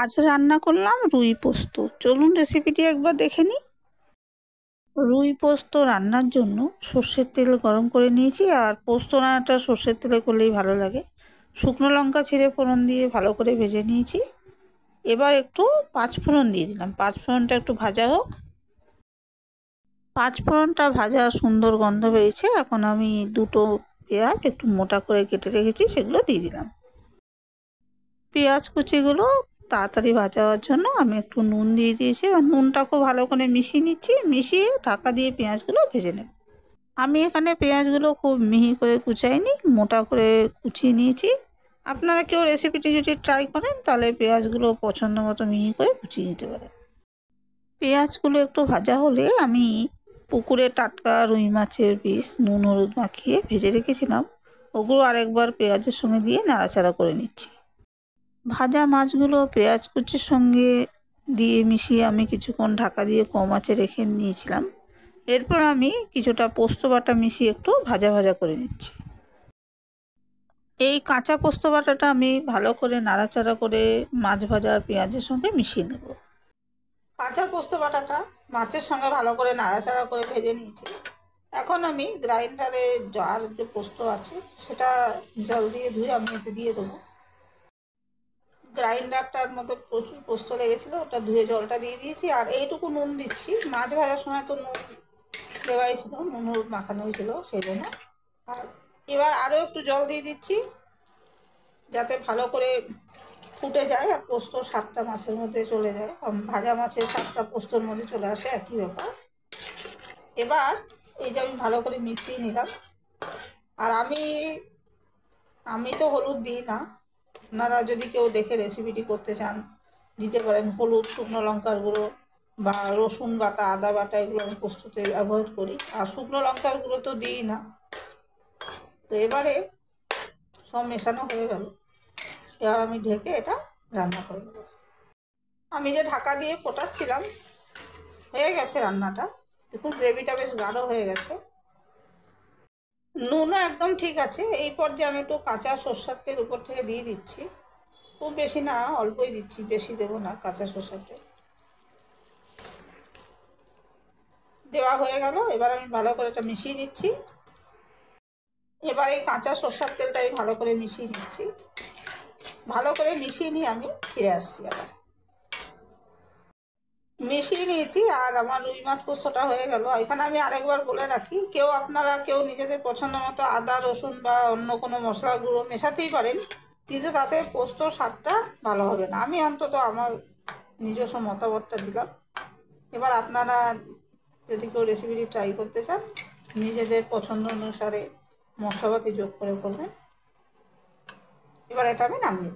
আজ রান্না করলাম রুই পোস্ত চলুন রেসিপিটি একবার দেখে নিই রুই পোস্ত রান্নার জন্য সর্ষের তেল গরম করে নিয়েছি আর পোস্ত রান্নাটা সর্ষের তেলে করলেই ভালো লাগে শুকনো লঙ্কা ছিঁড়ে ফোড়ন দিয়ে ভালো করে ভেজে নিয়েছি এবার একটু পাঁচ ফোড়ন দিয়ে দিলাম পাঁচ ফোড়নটা একটু ভাজা হোক পাঁচ ফোড়নটা ভাজা সুন্দর গন্ধ বেরিয়েছে এখন আমি দুটো পেঁয়াজ একটু মোটা করে কেটে রেখেছি সেগুলো দিয়ে দিলাম পেঁয়াজ কুচিগুলো তাড়াতাড়ি ভাজাওয়ার জন্য আমি একটু নুন দিয়ে দিয়েছি এবার নুনটা খুব ভালো করে মিশিয়ে নিচ্ছি মিশিয়ে ঢাকা দিয়ে পেঁয়াজগুলো ভেজে নেব আমি এখানে পেঁয়াজগুলো খুব মিহি করে কুচাইনি মোটা করে কুচিয়ে নিয়েছি আপনারা কেউ রেসিপিটি যদি ট্রাই করেন তাহলে পেঁয়াজগুলো পছন্দ মতো মিহি করে কুচিয়ে নিতে পারে পেঁয়াজগুলো একটু ভাজা হলে আমি পুকুরে টাটকা রুই মাছের পিস নুন হলুদ মাখিয়ে ভেজে রেখেছিলাম ওগুলো আরেকবার পেঁয়াজের সঙ্গে দিয়ে নাড়াচাড়া করে নিচ্ছি ভাজা মাছগুলো পেঁয়াজ কুচির সঙ্গে দিয়ে মিশিয়ে আমি কিছুক্ষণ ঢাকা দিয়ে কম আঁচে রেখে নিয়েছিলাম এরপর আমি কিছুটা পোস্ত বাটা মিশিয়ে একটু ভাজা ভাজা করে নিচ্ছি এই কাঁচা পোস্ত বাটাটা আমি ভালো করে নাড়াচাড়া করে মাছ ভাজা আর পেঁয়াজের সঙ্গে মিশিয়ে নেব কাঁচা পোস্ত বাটাটা মাছের সঙ্গে ভালো করে নাড়াচাড়া করে ভেজে নিয়েছি এখন আমি গ্রাইন্ডারে জার যে পোস্ত আছে সেটা জল দিয়ে ধুয়ে আমি এতে দিয়ে দেবো গ্রাইন্ডারটার মধ্যে প্রচুর পোস্ত লেগেছিলো ওটা ধুয়ে জলটা দিয়ে দিয়েছি আর এইটুকু নুন দিচ্ছি মাছ ভাজার সময় তো নুন দেওয়াই ছিল নুন হলুদ মাখানো ছিল সেই জন্য আর এবার আরও একটু জল দিয়ে দিচ্ছি যাতে ভালো করে ফুটে যায় আর পোস্ত সাতটা মাছের মধ্যে চলে যায় ভাজা মাছের সাতটা পোস্তর মধ্যে চলে আসে একই ব্যাপার এবার এই যে আমি ভালো করে মিশিয়ে নিলাম আর আমি আমি তো হলুদ দিই না আপনারা যদি কেউ দেখে রেসিপিটি করতে চান দিতে পারেন হলুদ শুকনো লঙ্কার গুঁড়ো বা রসুন বাটা আদা বাটা এগুলো আমি প্রস্তুতে অ্যাভয়েড করি আর শুকনো লঙ্কার গুঁড়ো তো দিই না তো এবারে সব মেশানো হয়ে গেল এবার আমি ঢেকে এটা রান্না করে আমি যে ঢাকা দিয়ে পটাচ্ছিলাম হয়ে গেছে রান্নাটা দেখুন গ্রেভিটা বেশ গাঢ় হয়ে গেছে নুনও একদম ঠিক আছে এই পর্যায়ে আমি একটু কাঁচা সর্ষার তেল উপর থেকে দিয়ে দিচ্ছি খুব বেশি না অল্পই দিচ্ছি বেশি দেবো না কাঁচা সর্ষার তেল দেওয়া হয়ে গেল এবার আমি ভালো করে এটা মিশিয়ে দিচ্ছি এবার এই কাঁচা সর্ষার তেলটা আমি ভালো করে মিশিয়ে দিচ্ছি ভালো করে মিশিয়ে নিয়ে আমি ফিরে আসছি আবার মিশিয়ে নিয়েছি আর আমার রুই মাছ পোস্তটা হয়ে গেল এখানে আমি আরেকবার বলে রাখি কেউ আপনারা কেউ নিজেদের পছন্দ মতো আদা রসুন বা অন্য কোনো মশলা গুঁড়ো মেশাতেই পারেন কিন্তু তাতে পোস্ত স্বাদটা ভালো হবে না আমি অন্তত আমার নিজস্ব মতামতটা দিলাম এবার আপনারা যদি কেউ রেসিপিটি ট্রাই করতে চান নিজেদের পছন্দ অনুসারে মশলাপাতি যোগ করে করবেন এবার এটা আমি নামিয়ে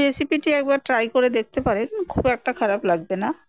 রেসিপিটি একবার ট্রাই করে দেখতে পারেন খুব একটা খারাপ লাগবে না